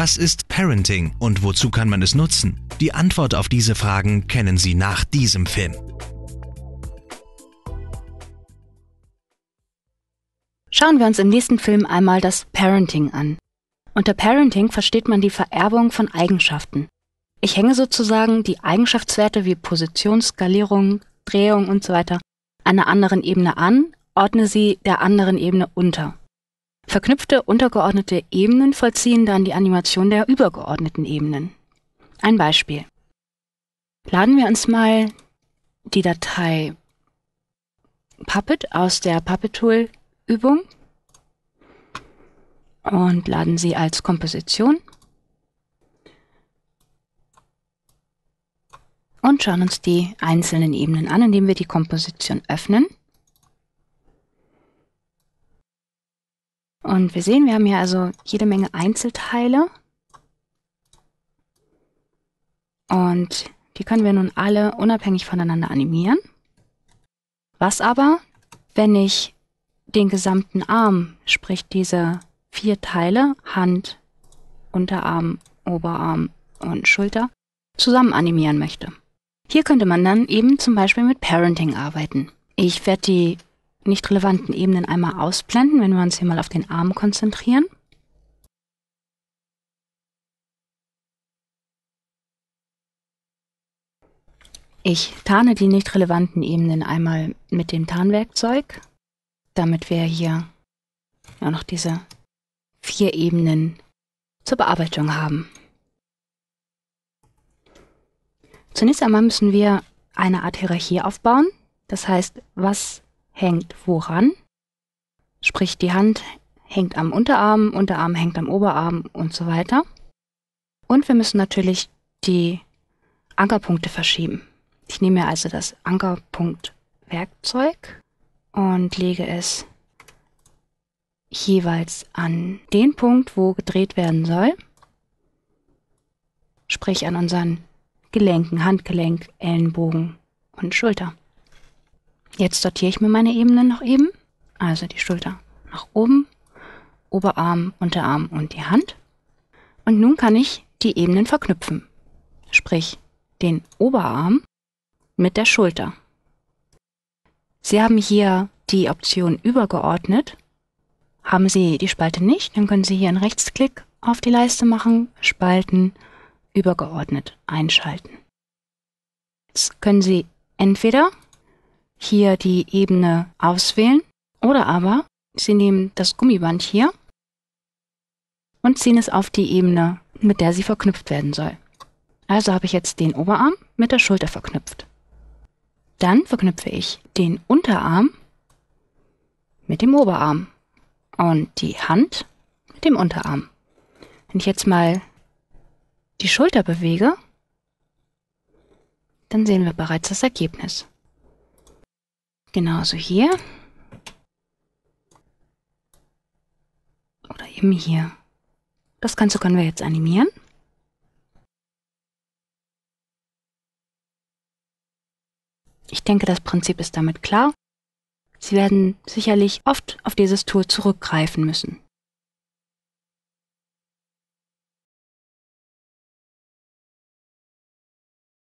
Was ist Parenting und wozu kann man es nutzen? Die Antwort auf diese Fragen kennen Sie nach diesem Film. Schauen wir uns im nächsten Film einmal das Parenting an. Unter Parenting versteht man die Vererbung von Eigenschaften. Ich hänge sozusagen die Eigenschaftswerte wie Position, Skalierung, Drehung usw. So einer anderen Ebene an, ordne sie der anderen Ebene unter. Verknüpfte untergeordnete Ebenen vollziehen dann die Animation der übergeordneten Ebenen. Ein Beispiel. Laden wir uns mal die Datei Puppet aus der Puppet Tool Übung und laden sie als Komposition und schauen uns die einzelnen Ebenen an, indem wir die Komposition öffnen Und wir sehen, wir haben hier also jede Menge Einzelteile. Und die können wir nun alle unabhängig voneinander animieren. Was aber, wenn ich den gesamten Arm, sprich diese vier Teile, Hand, Unterarm, Oberarm und Schulter, zusammen animieren möchte? Hier könnte man dann eben zum Beispiel mit Parenting arbeiten. Ich werde die nicht relevanten Ebenen einmal ausblenden, wenn wir uns hier mal auf den Arm konzentrieren. Ich tarne die nicht relevanten Ebenen einmal mit dem Tarnwerkzeug, damit wir hier auch noch diese vier Ebenen zur Bearbeitung haben. Zunächst einmal müssen wir eine Art Hierarchie aufbauen. Das heißt, was hängt woran? Sprich, die Hand hängt am Unterarm, Unterarm hängt am Oberarm und so weiter. Und wir müssen natürlich die Ankerpunkte verschieben. Ich nehme mir also das Ankerpunktwerkzeug und lege es jeweils an den Punkt, wo gedreht werden soll, sprich an unseren Gelenken, Handgelenk, Ellenbogen und Schulter. Jetzt sortiere ich mir meine Ebenen noch eben. Also die Schulter nach oben, Oberarm, Unterarm und die Hand. Und nun kann ich die Ebenen verknüpfen. Sprich, den Oberarm mit der Schulter. Sie haben hier die Option übergeordnet. Haben Sie die Spalte nicht, dann können Sie hier einen Rechtsklick auf die Leiste machen, Spalten übergeordnet einschalten. Jetzt können Sie entweder hier die Ebene auswählen oder aber Sie nehmen das Gummiband hier und ziehen es auf die Ebene, mit der sie verknüpft werden soll. Also habe ich jetzt den Oberarm mit der Schulter verknüpft. Dann verknüpfe ich den Unterarm mit dem Oberarm und die Hand mit dem Unterarm. Wenn ich jetzt mal die Schulter bewege, dann sehen wir bereits das Ergebnis. Genauso hier. Oder eben hier. Das Ganze können wir jetzt animieren. Ich denke, das Prinzip ist damit klar. Sie werden sicherlich oft auf dieses Tool zurückgreifen müssen.